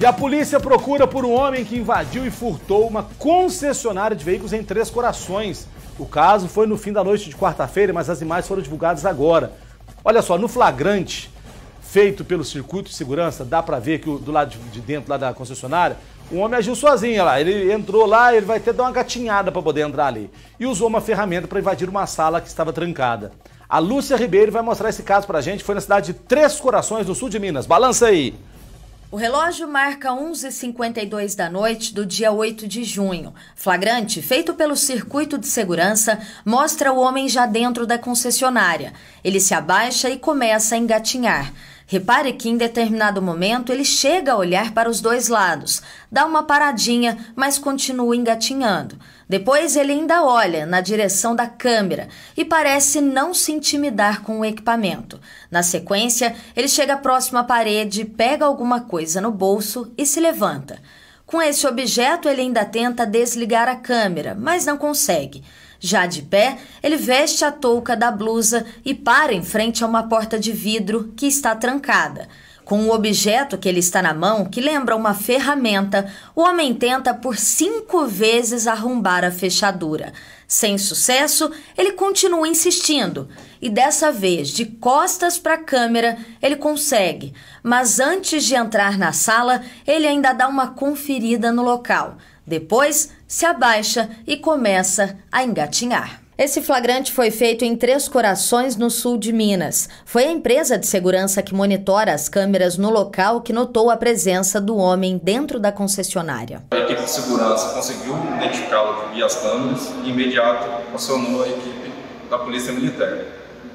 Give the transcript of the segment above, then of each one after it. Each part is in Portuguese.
E a polícia procura por um homem que invadiu e furtou uma concessionária de veículos em Três Corações. O caso foi no fim da noite de quarta-feira, mas as imagens foram divulgadas agora. Olha só, no flagrante feito pelo circuito de segurança, dá para ver que do lado de, dentro lá da concessionária, o homem agiu sozinho lá. Ele entrou lá, ele vai ter dar uma gatinhada para poder entrar ali. E usou uma ferramenta para invadir uma sala que estava trancada. A Lúcia Ribeiro vai mostrar esse caso para a gente. Foi na cidade de Três Corações, do sul de Minas. Balança aí! O relógio marca 11h52 da noite do dia 8 de junho. Flagrante, feito pelo circuito de segurança, mostra o homem já dentro da concessionária. Ele se abaixa e começa a engatinhar. Repare que em determinado momento ele chega a olhar para os dois lados, dá uma paradinha, mas continua engatinhando. Depois ele ainda olha na direção da câmera e parece não se intimidar com o equipamento. Na sequência, ele chega próximo à parede, pega alguma coisa no bolso e se levanta. Com esse objeto, ele ainda tenta desligar a câmera, mas não consegue. Já de pé, ele veste a touca da blusa e para em frente a uma porta de vidro que está trancada. Com o objeto que ele está na mão, que lembra uma ferramenta, o homem tenta por cinco vezes arrombar a fechadura. Sem sucesso, ele continua insistindo e dessa vez, de costas para a câmera, ele consegue. Mas antes de entrar na sala, ele ainda dá uma conferida no local. Depois, se abaixa e começa a engatinhar. Esse flagrante foi feito em Três Corações, no sul de Minas. Foi a empresa de segurança que monitora as câmeras no local que notou a presença do homem dentro da concessionária. A equipe de segurança conseguiu identificá-lo via as câmeras e, imediato, acionou a equipe da Polícia Militar,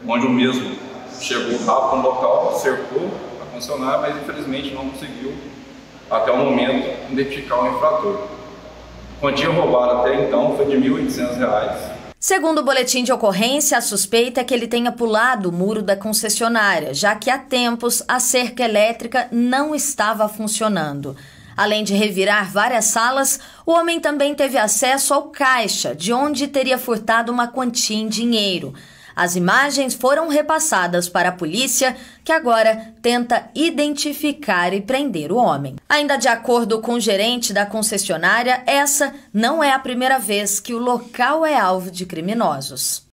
onde o mesmo chegou rápido no local, cercou a concessionária, mas infelizmente não conseguiu, até o momento, identificar o infrator. A quantia roubada até então foi de R$ 1.800. Segundo o boletim de ocorrência, a suspeita é que ele tenha pulado o muro da concessionária, já que há tempos a cerca elétrica não estava funcionando. Além de revirar várias salas, o homem também teve acesso ao caixa, de onde teria furtado uma quantia em dinheiro. As imagens foram repassadas para a polícia, que agora tenta identificar e prender o homem. Ainda de acordo com o gerente da concessionária, essa não é a primeira vez que o local é alvo de criminosos.